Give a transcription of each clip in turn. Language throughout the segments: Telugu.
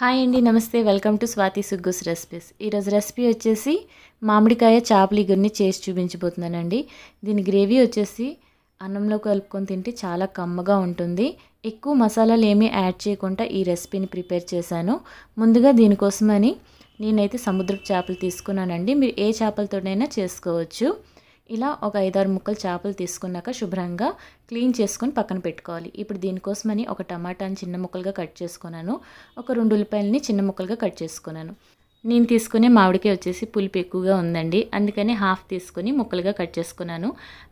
హాయ్ అండి నమస్తే వెల్కమ్ టు స్వాతి సుగ్గుస్ రెసిపీస్ ఈరోజు రెసిపీ వచ్చేసి మామిడికాయ చాపలిగురిని చేసి చూపించబోతున్నానండి దీని గ్రేవీ వచ్చేసి అన్నంలో కలుపుకొని తింటే చాలా కమ్మగా ఉంటుంది ఎక్కువ మసాలాలు ఏమీ యాడ్ చేయకుండా ఈ రెసిపీని ప్రిపేర్ చేశాను ముందుగా దీనికోసమని నేనైతే సముద్రపు చేపలు తీసుకున్నానండి మీరు ఏ చేపలతోనైనా చేసుకోవచ్చు ఇలా ఒక ఐదారు ముక్కలు చేపలు తీసుకున్నాక శుభ్రంగా క్లీన్ చేసుకొని పక్కన పెట్టుకోవాలి ఇప్పుడు దీనికోసమని ఒక టమాటాని చిన్న ముక్కలుగా కట్ చేసుకున్నాను ఒక రెండు ఉల్లిపాయలని చిన్న ముక్కలుగా కట్ చేసుకున్నాను నేను తీసుకునే మామిడికాయ వచ్చేసి పులుపు ఎక్కువగా ఉందండి అందుకని హాఫ్ తీసుకుని ముక్కలుగా కట్ చేసుకున్నాను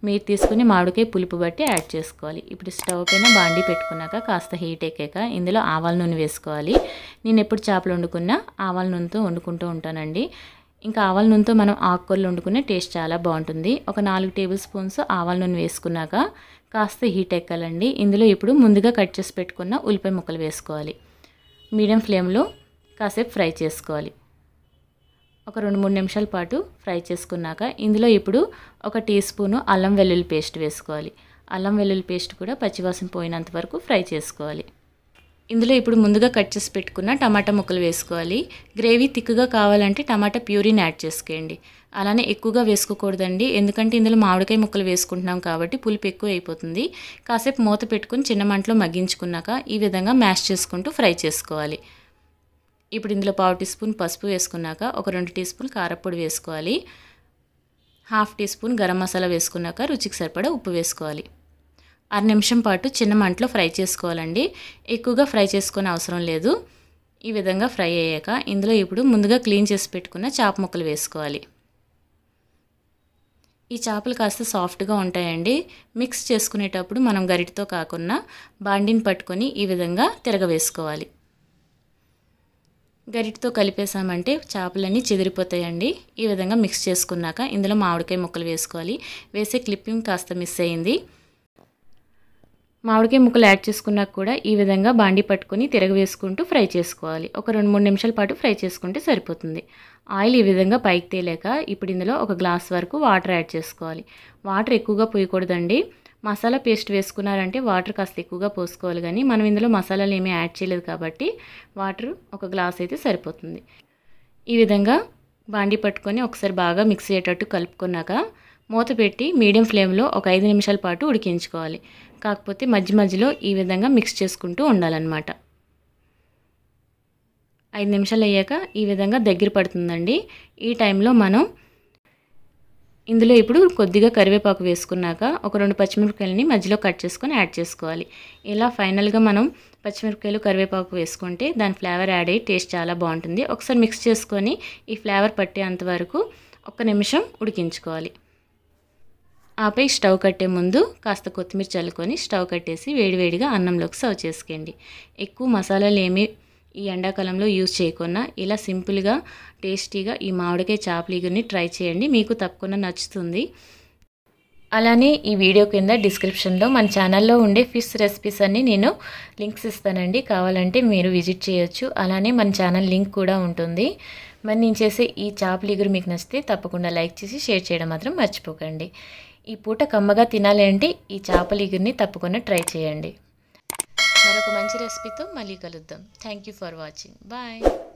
మీరు తీసుకుని మామిడికాయ పులుపు బట్టి యాడ్ చేసుకోవాలి ఇప్పుడు స్టవ్ పైన బాండీ పెట్టుకున్నాక కాస్త హీట్ ఎక్కాక ఇందులో ఆవాల నూనె వేసుకోవాలి నేను ఎప్పుడు చేపలు వండుకున్నా ఆవాల నూనెతో వండుకుంటూ ఉంటానండి ఇంకా ఆవాల నూనెతో మనం ఆకుకూరలు వండుకునే టేస్ట్ చాలా బాగుంటుంది ఒక నాలుగు టేబుల్ స్పూన్స్ ఆవాల నూనె వేసుకున్నాక కాస్త హీట్ ఎక్కాలండి ఇందులో ఇప్పుడు ముందుగా కట్ చేసి పెట్టుకున్న ఉల్లిపాయ ముక్కలు వేసుకోవాలి మీడియం ఫ్లేమ్లో కాసేపు ఫ్రై చేసుకోవాలి ఒక రెండు మూడు నిమిషాల పాటు ఫ్రై చేసుకున్నాక ఇందులో ఇప్పుడు ఒక టీ స్పూను అల్లం వెల్లుల్లి పేస్ట్ వేసుకోవాలి అల్లం వెల్లుల్లి పేస్ట్ కూడా పచ్చివాసన పోయినంత వరకు ఫ్రై చేసుకోవాలి ఇందులో ఇప్పుడు ముందుగా కట్ చేసి పెట్టుకున్న టమాటా ముక్కలు వేసుకోవాలి గ్రేవీ తిక్కుగా కావాలంటే టమాటా ప్యూరీని యాడ్ చేసుకోండి అలానే ఎక్కువగా వేసుకోకూడదండి ఎందుకంటే ఇందులో మామిడికాయ ముక్కలు వేసుకుంటున్నాం కాబట్టి పులుపు ఎక్కువ అయిపోతుంది కాసేపు మూత పెట్టుకుని చిన్న మంటలో మగ్గించుకున్నాక ఈ విధంగా మ్యాష్ చేసుకుంటూ ఫ్రై చేసుకోవాలి ఇప్పుడు ఇందులో పావు టీ స్పూన్ పసుపు వేసుకున్నాక ఒక రెండు టీ స్పూన్ కారప్పొడి వేసుకోవాలి half teaspoon garam masala వేసుకున్నాక రుచికి సరిపడా ఉప్పు వేసుకోవాలి అర నిమిషం పాటు చిన్న మంటలో ఫ్రై చేసుకోవాలండి ఎక్కువగా ఫ్రై చేసుకునే అవసరం లేదు ఈ విధంగా ఫ్రై అయ్యాక ఇందులో ఇప్పుడు ముందుగా క్లీన్ చేసి పెట్టుకున్న చేప ముక్కలు వేసుకోవాలి ఈ చేపలు కాస్త సాఫ్ట్గా ఉంటాయండి మిక్స్ చేసుకునేటప్పుడు మనం గరిటితో కాకుండా బాండిని పట్టుకొని ఈ విధంగా తిరగవేసుకోవాలి గరిటితో కలిపేసామంటే చేపలన్నీ చెదిరిపోతాయండి ఈ విధంగా మిక్స్ చేసుకున్నాక ఇందులో మామిడికాయ ముక్కలు వేసుకోవాలి వేసే క్లిప్పింగ్ కాస్త మిస్ అయింది మామిడికాయ ముక్కలు యాడ్ చేసుకున్నాక కూడా ఈ విధంగా బాండి పట్టుకుని తిరగవేసుకుంటూ ఫ్రై చేసుకోవాలి ఒక రెండు మూడు నిమిషాల పాటు ఫ్రై చేసుకుంటే సరిపోతుంది ఆయిల్ ఈ విధంగా పైకి తేలేక ఇప్పుడు ఇందులో ఒక గ్లాస్ వరకు వాటర్ యాడ్ చేసుకోవాలి వాటర్ ఎక్కువగా పోయకూడదండి మసాలా పేస్ట్ వేసుకున్నారంటే వాటర్ కాస్త ఎక్కువగా పోసుకోవాలి కానీ మనం ఇందులో మసాలాలు ఏమీ యాడ్ చేయలేదు కాబట్టి వాటర్ ఒక గ్లాస్ అయితే సరిపోతుంది ఈ విధంగా బాండి పట్టుకొని ఒకసారి బాగా మిక్స్ అయ్యేటట్టు కలుపుకున్నాక మూత పెట్టి మీడియం ఫ్లేమ్లో ఒక ఐదు నిమిషాల పాటు ఉడికించుకోవాలి కాకపోతే మధ్య మధ్యలో ఈ విధంగా మిక్స్ చేసుకుంటూ ఉండాలన్నమాట ఐదు నిమిషాలు అయ్యాక ఈ విధంగా దగ్గర పడుతుందండి ఈ టైంలో మనం ఇందులో ఇప్పుడు కొద్దిగా కరివేపాకు వేసుకున్నాక ఒక రెండు పచ్చిమిరపకాయలని మధ్యలో కట్ చేసుకొని యాడ్ చేసుకోవాలి ఇలా ఫైనల్గా మనం పచ్చిమిరపకాయలు కరివేపాకు వేసుకుంటే దాని ఫ్లేవర్ యాడ్ అయ్యి టేస్ట్ చాలా బాగుంటుంది ఒకసారి మిక్స్ చేసుకొని ఈ ఫ్లేవర్ పట్టేంత వరకు ఒక నిమిషం ఉడికించుకోవాలి ఆపై స్టవ్ కట్టే ముందు కాస్త కొత్తిమీర చల్లుకొని స్టవ్ కట్టేసి వేడివేడిగా అన్నంలోకి సర్వ్ చేసుకోండి ఎక్కువ మసాలాలు ఏమీ ఈ ఎండాకాలంలో యూజ్ చేయకుండా ఇలా సింపుల్గా టేస్టీగా ఈ మామిడికాయ చాపలీగుని ట్రై చేయండి మీకు తప్పకుండా నచ్చుతుంది అలానే ఈ వీడియో కింద డిస్క్రిప్షన్లో మన ఛానల్లో ఉండే ఫిష్ రెసిపీస్ అన్నీ నేను లింక్స్ ఇస్తానండి కావాలంటే మీరు విజిట్ చేయొచ్చు అలానే మన ఛానల్ లింక్ కూడా ఉంటుంది మరి నేను చేసే ఈ చాపలిగురు మీకు నచ్చితే తప్పకుండా లైక్ చేసి షేర్ చేయడం మాత్రం మర్చిపోకండి ఈ పూట కమ్మగా తినాలి అంటే ఈ చేపలిగిరిని ఇగురిని తప్పకుండా ట్రై చేయండి మరొక మంచి రెసిపీతో మళ్ళీ కలుద్దాం thank you for watching bye